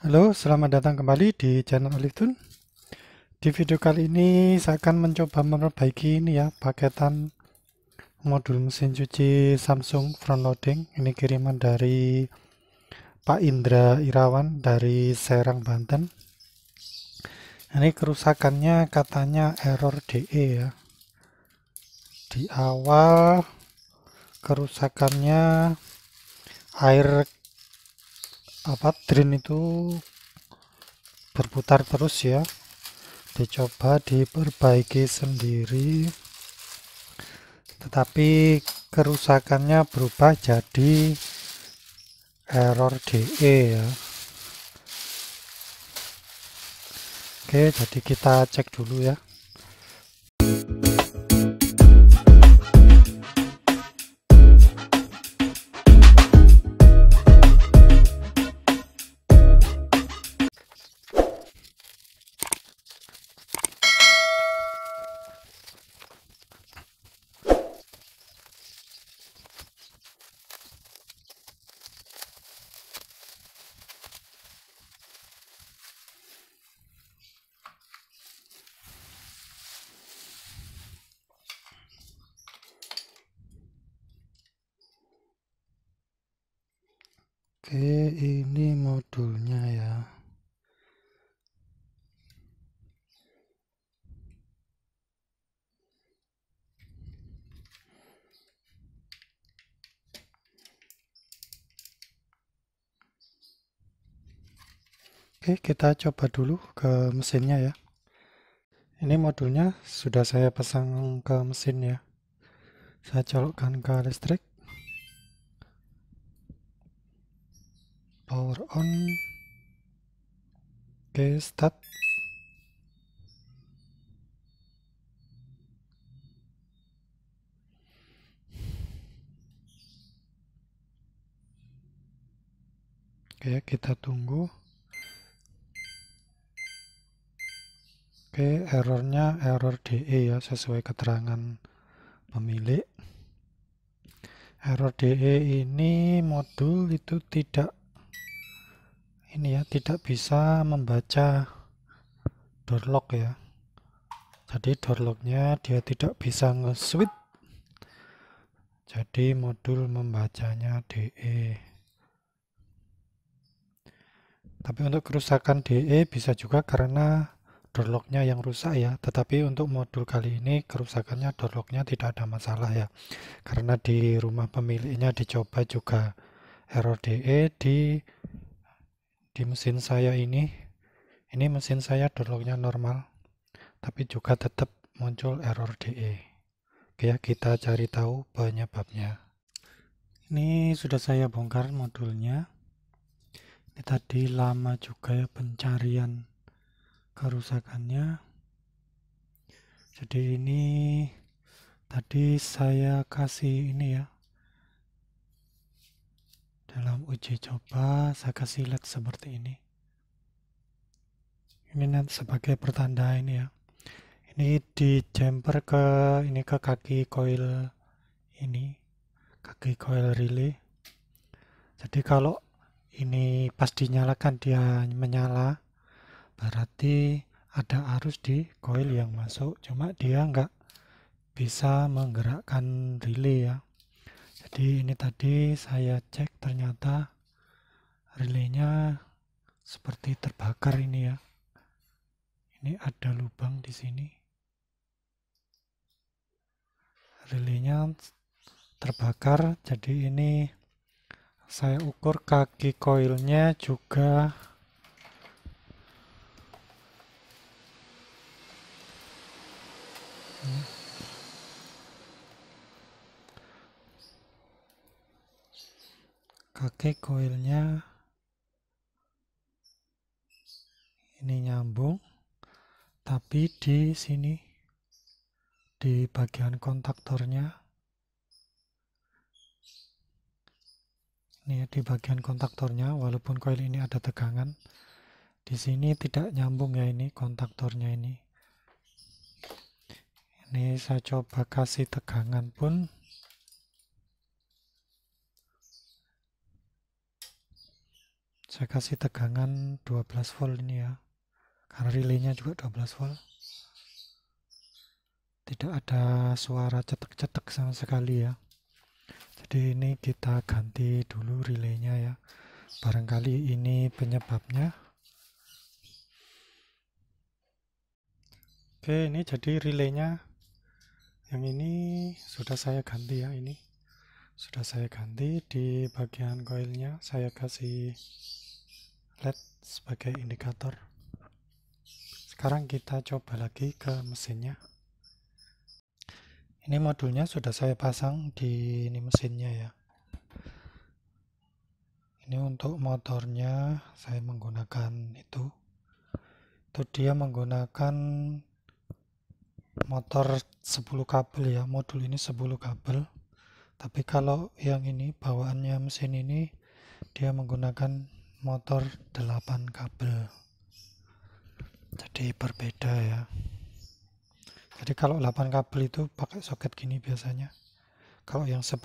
Halo, selamat datang kembali di channel Alitun. Di video kali ini saya akan mencoba memperbaiki ini ya, paketan modul mesin cuci Samsung front loading. Ini kiriman dari Pak Indra Irawan dari Serang, Banten. Ini kerusakannya katanya error DE ya. Di awal kerusakannya air apa drain itu berputar terus ya dicoba diperbaiki sendiri tetapi kerusakannya berubah jadi error DE ya Oke jadi kita cek dulu ya Oke, ini modulnya ya. Oke, kita coba dulu ke mesinnya ya. Ini modulnya sudah saya pasang ke mesin ya. Saya colokkan ke listrik. power on oke okay, start Oke, okay, kita tunggu. Oke, okay, errornya error DE ya, sesuai keterangan pemilik. Error DE ini modul itu tidak ini ya tidak bisa membaca door lock ya jadi door locknya dia tidak bisa nge-switch jadi modul membacanya DE tapi untuk kerusakan DE bisa juga karena door locknya yang rusak ya tetapi untuk modul kali ini kerusakannya door locknya tidak ada masalah ya karena di rumah pemiliknya dicoba juga error DE di di mesin saya ini ini mesin saya downloadnya normal tapi juga tetap muncul error DE oke ya kita cari tahu penyebabnya ini sudah saya bongkar modulnya ini tadi lama juga ya pencarian kerusakannya jadi ini tadi saya kasih ini ya dalam uji coba saya kasih lihat seperti ini ini nanti sebagai pertanda ini ya ini di jumper ke ini ke kaki coil ini kaki coil relay jadi kalau ini pas dinyalakan dia menyala berarti ada arus di coil yang masuk cuma dia nggak bisa menggerakkan relay ya jadi ini tadi saya cek ternyata relaynya seperti terbakar ini ya ini ada lubang di sini relaynya terbakar jadi ini saya ukur kaki koilnya juga hmm. pakai koilnya ini nyambung tapi di sini di bagian kontaktornya ini di bagian kontaktornya walaupun koil ini ada tegangan di sini tidak nyambung ya ini kontaktornya ini ini saya coba kasih tegangan pun saya kasih tegangan 12 volt ini ya karena relaynya juga 12 volt tidak ada suara cetek-cetek sama sekali ya jadi ini kita ganti dulu relaynya ya barangkali ini penyebabnya oke ini jadi relaynya yang ini sudah saya ganti ya ini sudah saya ganti di bagian koilnya saya kasih led sebagai indikator sekarang kita coba lagi ke mesinnya ini modulnya sudah saya pasang di ini mesinnya ya ini untuk motornya saya menggunakan itu itu dia menggunakan motor 10 kabel ya modul ini 10 kabel tapi kalau yang ini bawaannya mesin ini dia menggunakan motor 8 kabel jadi berbeda ya jadi kalau 8 kabel itu pakai soket gini biasanya kalau yang 10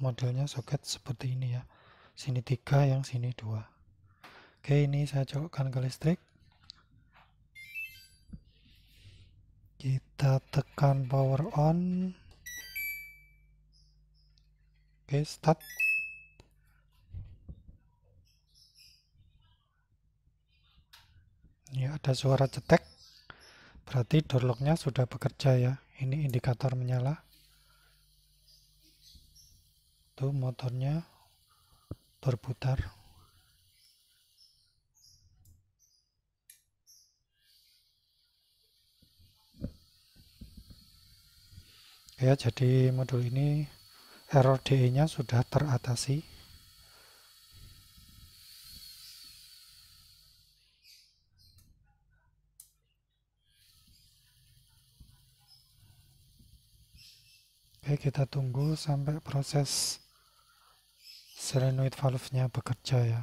modelnya soket seperti ini ya sini 3 yang sini 2 oke ini saya colokkan ke listrik kita tekan power on Oke, start. Ini ya, ada suara cetek. Berarti door locknya sudah bekerja ya. Ini indikator menyala. Tuh motornya berputar. Oke, ya, jadi modul ini error DE-nya sudah teratasi. Oke, kita tunggu sampai proses selenoid valve-nya bekerja ya.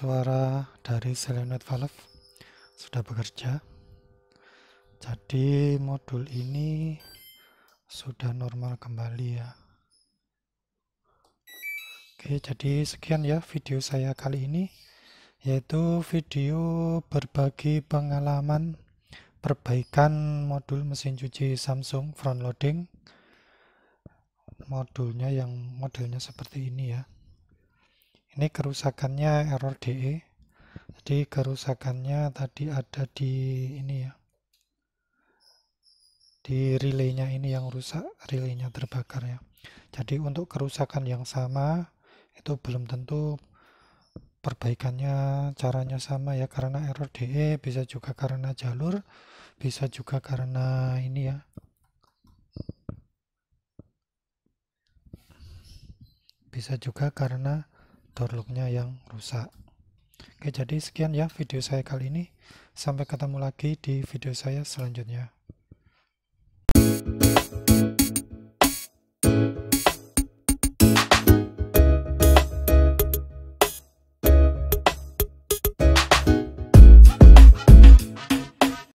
suara dari selenoid valve sudah bekerja jadi modul ini sudah normal kembali ya oke jadi sekian ya video saya kali ini yaitu video berbagi pengalaman perbaikan modul mesin cuci Samsung front loading modulnya yang modelnya seperti ini ya ini kerusakannya error DE jadi kerusakannya tadi ada di ini ya di relaynya ini yang rusak relaynya terbakar ya jadi untuk kerusakan yang sama itu belum tentu perbaikannya caranya sama ya karena error DE bisa juga karena jalur bisa juga karena ini ya bisa juga karena door locknya yang rusak oke jadi sekian ya video saya kali ini sampai ketemu lagi di video saya selanjutnya